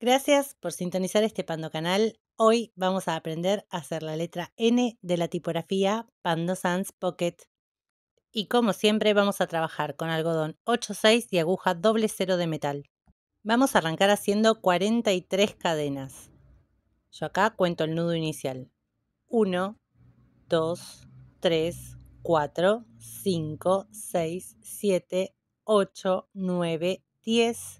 Gracias por sintonizar este Pando Canal. Hoy vamos a aprender a hacer la letra N de la tipografía Pando Sans Pocket. Y como siempre vamos a trabajar con algodón 8.6 y aguja doble cero de metal. Vamos a arrancar haciendo 43 cadenas. Yo acá cuento el nudo inicial. 1, 2, 3, 4, 5, 6, 7, 8, 9, 10,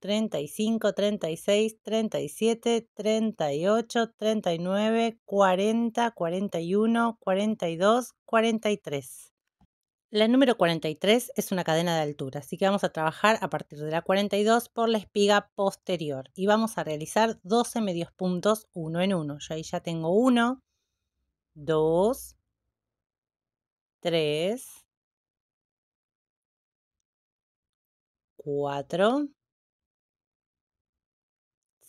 35, 36, 37, 38, 39, 40, 41, 42, 43. La número 43 es una cadena de altura, así que vamos a trabajar a partir de la 42 por la espiga posterior y vamos a realizar 12 medios puntos uno en uno. Yo ahí ya tengo 1, 2, 3, 4,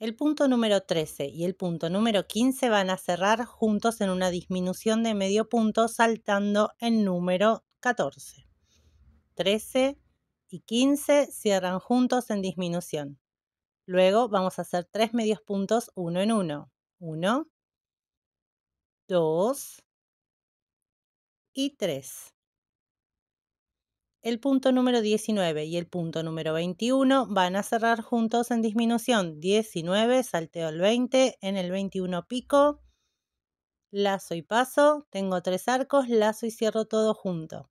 El punto número 13 y el punto número 15 van a cerrar juntos en una disminución de medio punto saltando el número 14. 13 y 15 cierran juntos en disminución. Luego vamos a hacer tres medios puntos uno en uno. 1, 2 y 3. El punto número 19 y el punto número 21 van a cerrar juntos en disminución. 19, salteo el 20, en el 21 pico, lazo y paso, tengo tres arcos, lazo y cierro todo junto.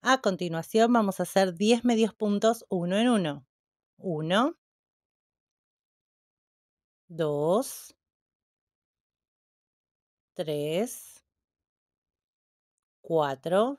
A continuación vamos a hacer 10 medios puntos uno en uno. 1, 2, 3, 4,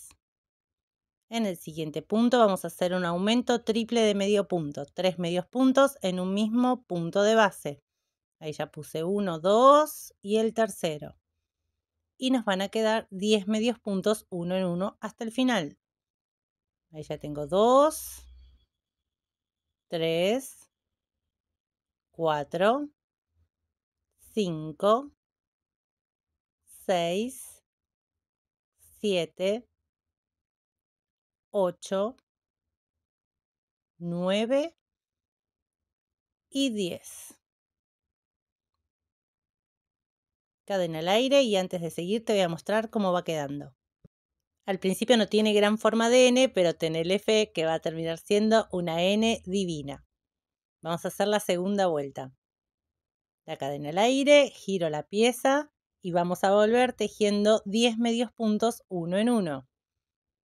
En el siguiente punto vamos a hacer un aumento triple de medio punto, tres medios puntos en un mismo punto de base. Ahí ya puse 1, 2 y el tercero. Y nos van a quedar 10 medios puntos uno en uno hasta el final. Ahí ya tengo 2, 3, 4, 5, 6, 7, 8, 9 y 10. Cadena al aire y antes de seguir te voy a mostrar cómo va quedando. Al principio no tiene gran forma de N, pero tiene el F que va a terminar siendo una N divina. Vamos a hacer la segunda vuelta. La cadena al aire, giro la pieza y vamos a volver tejiendo 10 medios puntos uno en uno.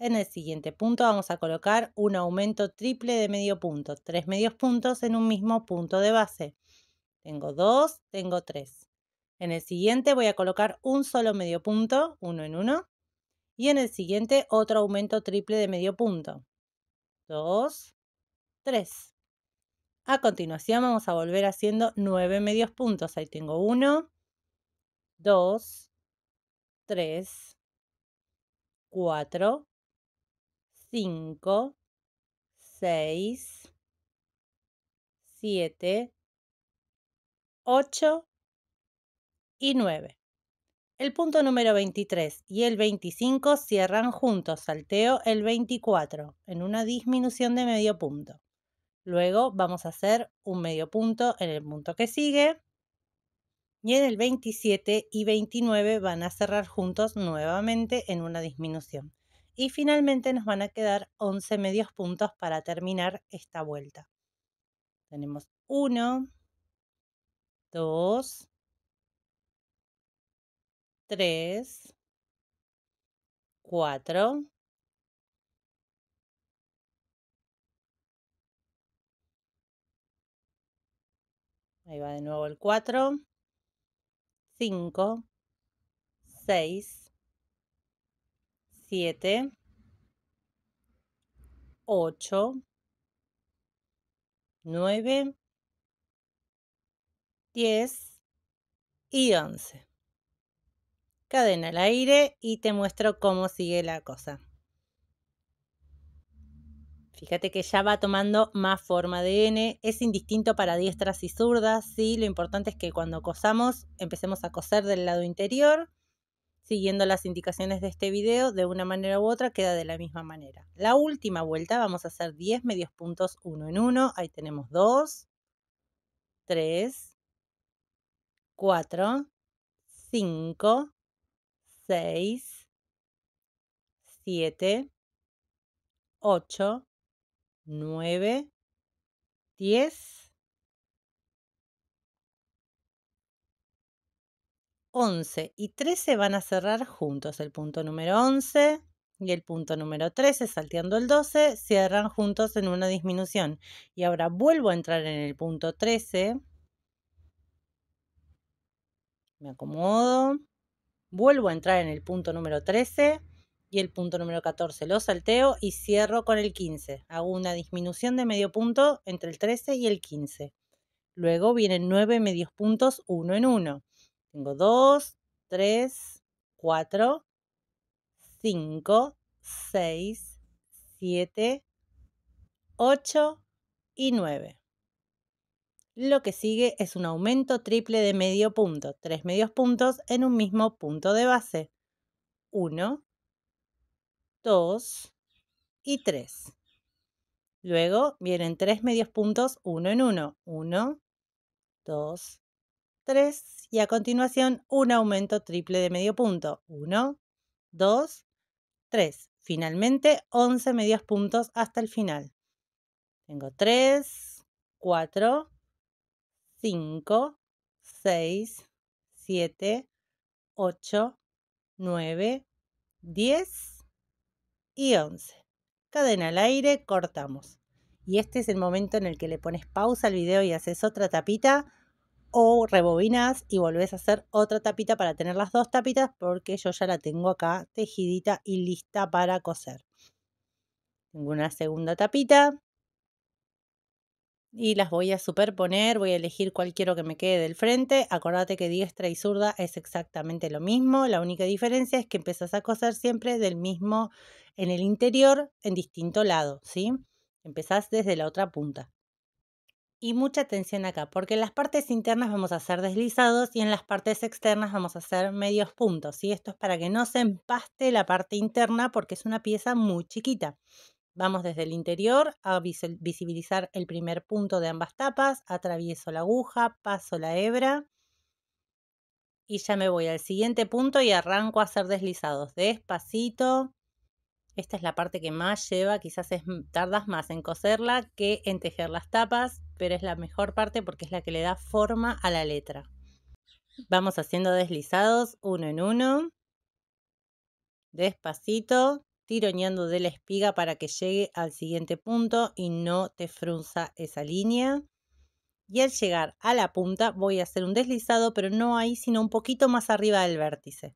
En el siguiente punto vamos a colocar un aumento triple de medio punto, tres medios puntos en un mismo punto de base. Tengo dos, tengo tres. En el siguiente voy a colocar un solo medio punto, uno en uno. Y en el siguiente otro aumento triple de medio punto. Dos, tres. A continuación vamos a volver haciendo nueve medios puntos. Ahí tengo uno, dos, tres, cuatro, 5, 6, 7, 8 y 9. El punto número 23 y el 25 cierran juntos, salteo el 24 en una disminución de medio punto. Luego vamos a hacer un medio punto en el punto que sigue. Y en el 27 y 29 van a cerrar juntos nuevamente en una disminución y finalmente nos van a quedar 11 medios puntos para terminar esta vuelta. Tenemos 1, 2, 3, 4, 5, ahí va de nuevo el 4, 5, 6, 7 ocho, nueve, diez y once. Cadena al aire y te muestro cómo sigue la cosa. Fíjate que ya va tomando más forma de N, es indistinto para diestras y zurdas, sí, lo importante es que cuando cosamos empecemos a coser del lado interior siguiendo las indicaciones de este video, de una manera u otra queda de la misma manera. La última vuelta vamos a hacer 10 medios puntos uno en uno. Ahí tenemos 2, 3, 4, 5, 6, 7, 8, 9, 10. 11 y 13 van a cerrar juntos. El punto número 11 y el punto número 13, salteando el 12, cierran juntos en una disminución. Y ahora vuelvo a entrar en el punto 13. Me acomodo. Vuelvo a entrar en el punto número 13 y el punto número 14. Lo salteo y cierro con el 15. Hago una disminución de medio punto entre el 13 y el 15. Luego vienen 9 medios puntos uno en uno. Tengo 2, 3, 4, 5, 6, 7, 8 y 9. Lo que sigue es un aumento triple de medio punto, tres medios puntos en un mismo punto de base. 1, 2 y 3. Luego vienen tres medios puntos uno en uno. 1, 2, 3 y a continuación un aumento triple de medio punto. 1, 2, 3. Finalmente 11 medios puntos hasta el final. Tengo 3, 4, 5, 6, 7, 8, 9, 10 y 11. Cadena al aire, cortamos. Y este es el momento en el que le pones pausa al video y haces otra tapita o rebobinas y volvés a hacer otra tapita para tener las dos tapitas porque yo ya la tengo acá tejidita y lista para coser. Tengo una segunda tapita y las voy a superponer, voy a elegir cualquiera que me quede del frente. Acordate que diestra y zurda es exactamente lo mismo, la única diferencia es que empezás a coser siempre del mismo en el interior en distinto lado, ¿sí? Empezás desde la otra punta. Y mucha atención acá, porque en las partes internas vamos a hacer deslizados y en las partes externas vamos a hacer medios puntos. Y esto es para que no se empaste la parte interna porque es una pieza muy chiquita. Vamos desde el interior a visibilizar el primer punto de ambas tapas, atravieso la aguja, paso la hebra y ya me voy al siguiente punto y arranco a hacer deslizados despacito. Esta es la parte que más lleva, quizás es, tardas más en coserla que en tejer las tapas pero es la mejor parte porque es la que le da forma a la letra. Vamos haciendo deslizados uno en uno, despacito, tiroñando de la espiga para que llegue al siguiente punto y no te frunza esa línea. Y al llegar a la punta voy a hacer un deslizado, pero no ahí, sino un poquito más arriba del vértice.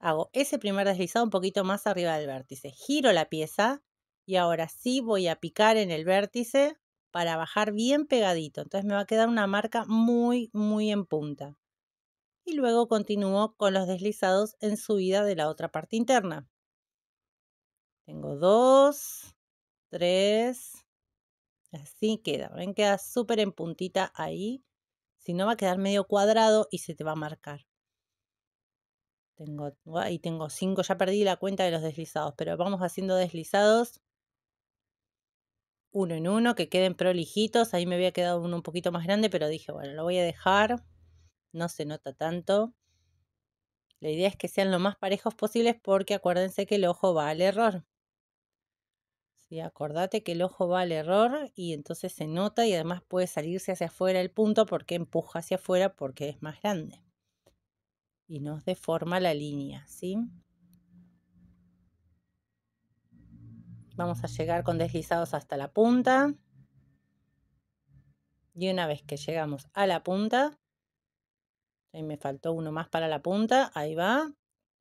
Hago ese primer deslizado un poquito más arriba del vértice. Giro la pieza y ahora sí voy a picar en el vértice para bajar bien pegadito. Entonces me va a quedar una marca muy, muy en punta. Y luego continúo con los deslizados en subida de la otra parte interna. Tengo dos, tres, así queda. ¿Ven? Queda súper en puntita ahí. Si no va a quedar medio cuadrado y se te va a marcar. Tengo, ahí tengo cinco, ya perdí la cuenta de los deslizados, pero vamos haciendo deslizados uno en uno, que queden prolijitos. Ahí me había quedado uno un poquito más grande, pero dije, bueno, lo voy a dejar. No se nota tanto. La idea es que sean lo más parejos posibles porque acuérdense que el ojo va al error. ¿Sí? Acordate que el ojo va al error y entonces se nota y además puede salirse hacia afuera el punto porque empuja hacia afuera porque es más grande. Y nos deforma la línea, ¿sí? Vamos a llegar con deslizados hasta la punta. Y una vez que llegamos a la punta, ahí me faltó uno más para la punta, ahí va,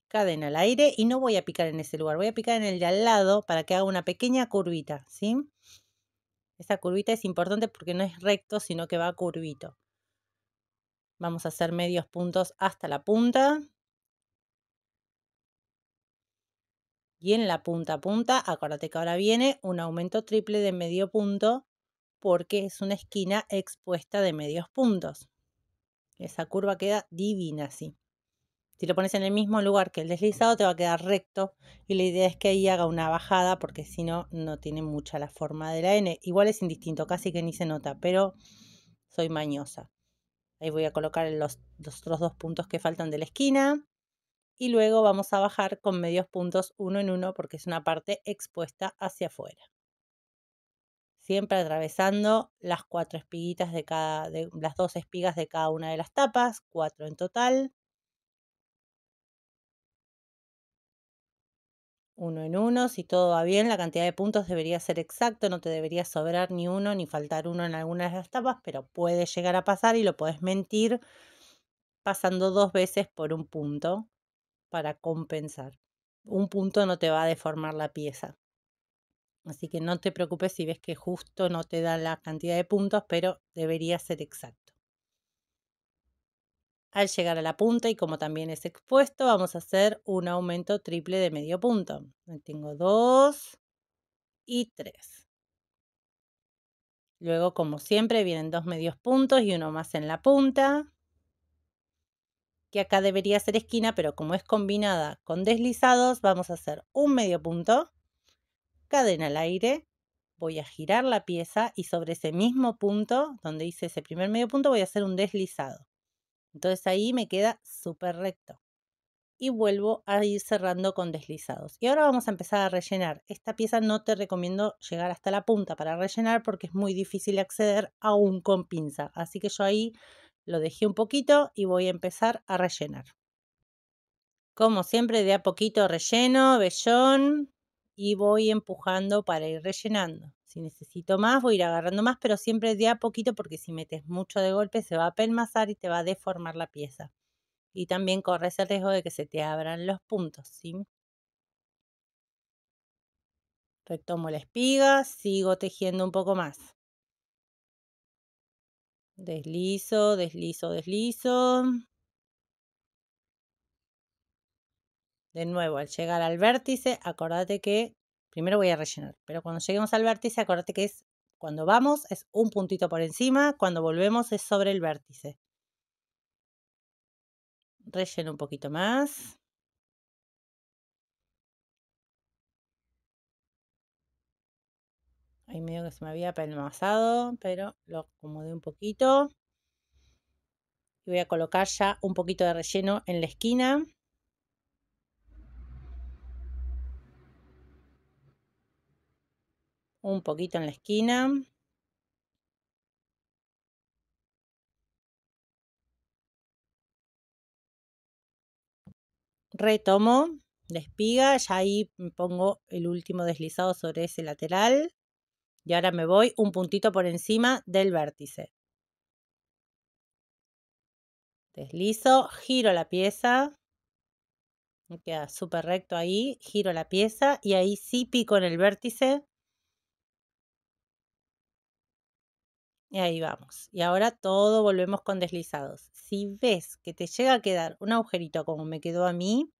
cadena al aire y no voy a picar en ese lugar, voy a picar en el de al lado para que haga una pequeña curvita, ¿sí? Esa curvita es importante porque no es recto, sino que va curvito. Vamos a hacer medios puntos hasta la punta. Y en la punta a punta, acuérdate que ahora viene un aumento triple de medio punto porque es una esquina expuesta de medios puntos. Esa curva queda divina así. Si lo pones en el mismo lugar que el deslizado, te va a quedar recto. Y la idea es que ahí haga una bajada, porque si no, no tiene mucha la forma de la N. Igual es indistinto, casi que ni se nota, pero soy mañosa. Ahí voy a colocar los, los otros dos puntos que faltan de la esquina y luego vamos a bajar con medios puntos uno en uno porque es una parte expuesta hacia afuera. Siempre atravesando las cuatro espiguitas de cada, de, las dos espigas de cada una de las tapas, cuatro en total. Uno en uno, si todo va bien, la cantidad de puntos debería ser exacto, no te debería sobrar ni uno ni faltar uno en alguna de las tapas, pero puede llegar a pasar y lo puedes mentir pasando dos veces por un punto para compensar. Un punto no te va a deformar la pieza. Así que no te preocupes si ves que justo no te da la cantidad de puntos, pero debería ser exacto. Al llegar a la punta y como también es expuesto, vamos a hacer un aumento triple de medio punto. Tengo 2 y 3. Luego, como siempre, vienen dos medios puntos y uno más en la punta que acá debería ser esquina, pero como es combinada con deslizados, vamos a hacer un medio punto, cadena al aire, voy a girar la pieza y sobre ese mismo punto donde hice ese primer medio punto voy a hacer un deslizado. Entonces ahí me queda súper recto. Y vuelvo a ir cerrando con deslizados. Y ahora vamos a empezar a rellenar. Esta pieza no te recomiendo llegar hasta la punta para rellenar porque es muy difícil acceder aún con pinza. Así que yo ahí lo dejé un poquito y voy a empezar a rellenar. Como siempre, de a poquito relleno, vellón y voy empujando para ir rellenando. Si necesito más, voy a ir agarrando más, pero siempre de a poquito porque si metes mucho de golpe se va a pelmazar y te va a deformar la pieza. Y también corres el riesgo de que se te abran los puntos, ¿sí? Retomo la espiga, sigo tejiendo un poco más. Deslizo, deslizo, deslizo. De nuevo, al llegar al vértice, acordate que primero voy a rellenar, pero cuando lleguemos al vértice, acordate que es cuando vamos es un puntito por encima, cuando volvemos es sobre el vértice. Relleno un poquito más. medio que se me había pelmazado, pero lo acomodé un poquito. Y voy a colocar ya un poquito de relleno en la esquina. Un poquito en la esquina. Retomo la espiga, ya ahí pongo el último deslizado sobre ese lateral. Y ahora me voy un puntito por encima del vértice. Deslizo, giro la pieza. Me queda súper recto ahí. Giro la pieza y ahí sí pico en el vértice. Y ahí vamos. Y ahora todo volvemos con deslizados. Si ves que te llega a quedar un agujerito como me quedó a mí,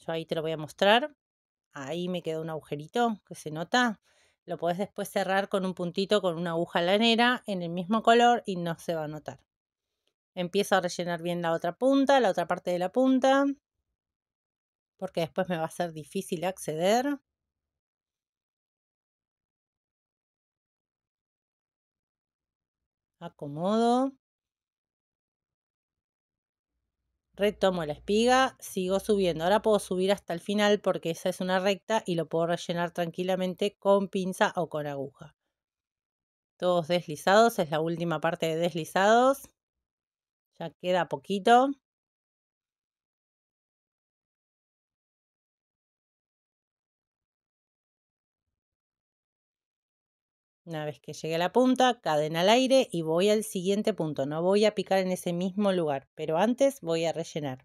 yo ahí te lo voy a mostrar. Ahí me quedó un agujerito que se nota. Lo podés después cerrar con un puntito con una aguja lanera en el mismo color y no se va a notar. Empiezo a rellenar bien la otra punta, la otra parte de la punta, porque después me va a ser difícil acceder. Acomodo. retomo la espiga, sigo subiendo. Ahora puedo subir hasta el final porque esa es una recta y lo puedo rellenar tranquilamente con pinza o con aguja. Todos deslizados, es la última parte de deslizados. Ya queda poquito. Una vez que llegue a la punta, cadena al aire y voy al siguiente punto. No voy a picar en ese mismo lugar, pero antes voy a rellenar.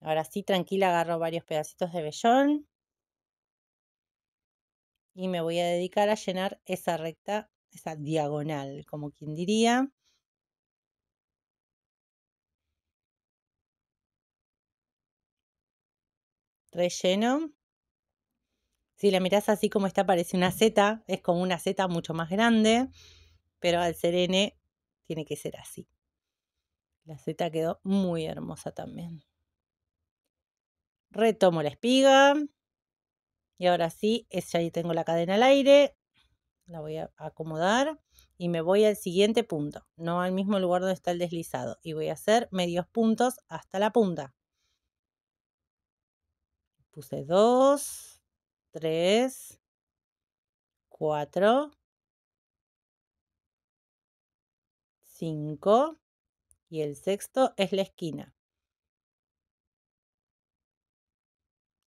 Ahora sí, tranquila, agarro varios pedacitos de vellón. Y me voy a dedicar a llenar esa recta, esa diagonal, como quien diría. Relleno si la mirás así como está, parece una Z, es como una Z mucho más grande, pero al ser N tiene que ser así. La Z quedó muy hermosa también. Retomo la espiga. Y ahora sí, ya ahí tengo la cadena al aire. La voy a acomodar y me voy al siguiente punto, no al mismo lugar donde está el deslizado. Y voy a hacer medios puntos hasta la punta. Puse dos, tres, cuatro, cinco y el sexto es la esquina.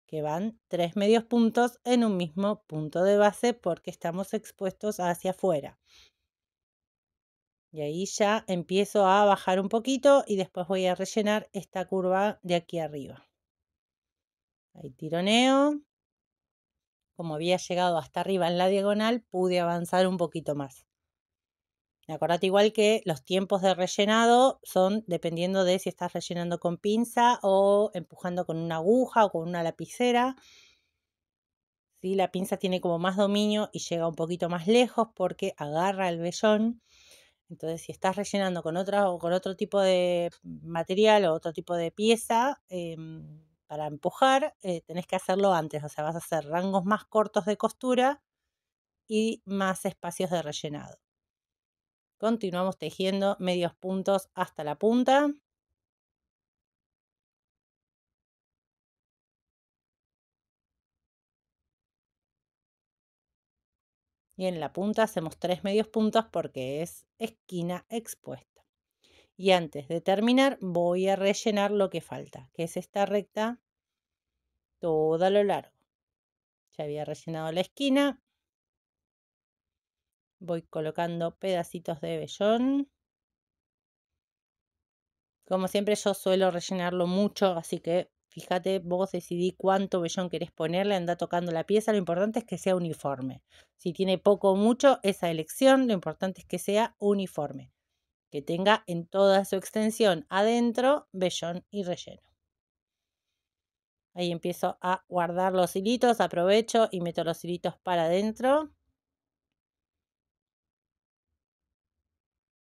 que van tres medios puntos en un mismo punto de base porque estamos expuestos hacia afuera. Y ahí ya empiezo a bajar un poquito y después voy a rellenar esta curva de aquí arriba. Ahí tironeo como había llegado hasta arriba en la diagonal, pude avanzar un poquito más. Acordate igual que los tiempos de rellenado son dependiendo de si estás rellenando con pinza o empujando con una aguja o con una lapicera. Si La pinza tiene como más dominio y llega un poquito más lejos porque agarra el vellón. Entonces, si estás rellenando con otra o con otro tipo de material o otro tipo de pieza, em, para empujar eh, tenés que hacerlo antes, o sea, vas a hacer rangos más cortos de costura y más espacios de rellenado. Continuamos tejiendo medios puntos hasta la punta. Y en la punta hacemos tres medios puntos porque es esquina expuesta. Y antes de terminar voy a rellenar lo que falta, que es esta recta toda lo largo. Ya había rellenado la esquina. Voy colocando pedacitos de vellón. Como siempre yo suelo rellenarlo mucho, así que fíjate, vos decidí cuánto vellón querés ponerle, anda tocando la pieza, lo importante es que sea uniforme. Si tiene poco o mucho, esa elección, lo importante es que sea uniforme que tenga en toda su extensión adentro vellón y relleno. Ahí empiezo a guardar los hilitos, aprovecho y meto los hilitos para adentro.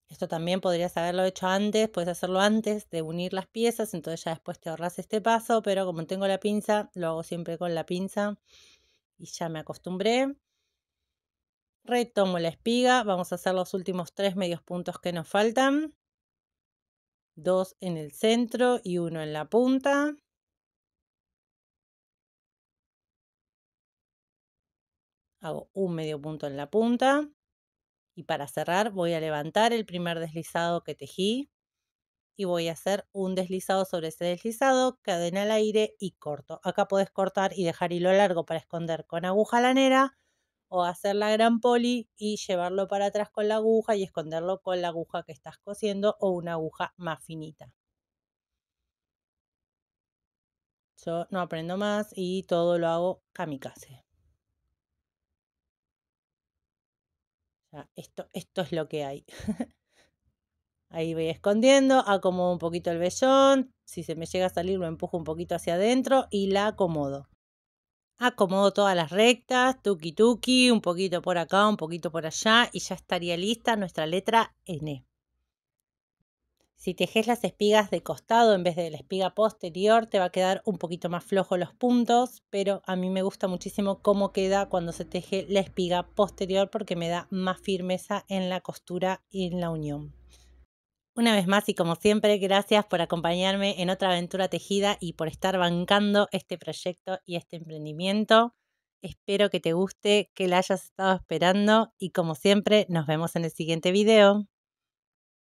Esto también podrías haberlo hecho antes, puedes hacerlo antes de unir las piezas, entonces ya después te ahorras este paso, pero como tengo la pinza, lo hago siempre con la pinza y ya me acostumbré. Retomo la espiga, vamos a hacer los últimos tres medios puntos que nos faltan. Dos en el centro y uno en la punta. Hago un medio punto en la punta. Y para cerrar voy a levantar el primer deslizado que tejí y voy a hacer un deslizado sobre ese deslizado, cadena al aire y corto. Acá puedes cortar y dejar hilo largo para esconder con aguja lanera o hacer la gran poli y llevarlo para atrás con la aguja y esconderlo con la aguja que estás cosiendo o una aguja más finita. Yo no aprendo más y todo lo hago kamikaze. esto, esto es lo que hay. Ahí voy escondiendo, acomodo un poquito el vellón, si se me llega a salir lo empujo un poquito hacia adentro y la acomodo acomodo todas las rectas, tuki tuki, un poquito por acá, un poquito por allá y ya estaría lista nuestra letra N. Si tejes las espigas de costado en vez de la espiga posterior, te va a quedar un poquito más flojo los puntos, pero a mí me gusta muchísimo cómo queda cuando se teje la espiga posterior porque me da más firmeza en la costura y en la unión. Una vez más y como siempre, gracias por acompañarme en otra aventura tejida y por estar bancando este proyecto y este emprendimiento. Espero que te guste, que la hayas estado esperando y como siempre, nos vemos en el siguiente video.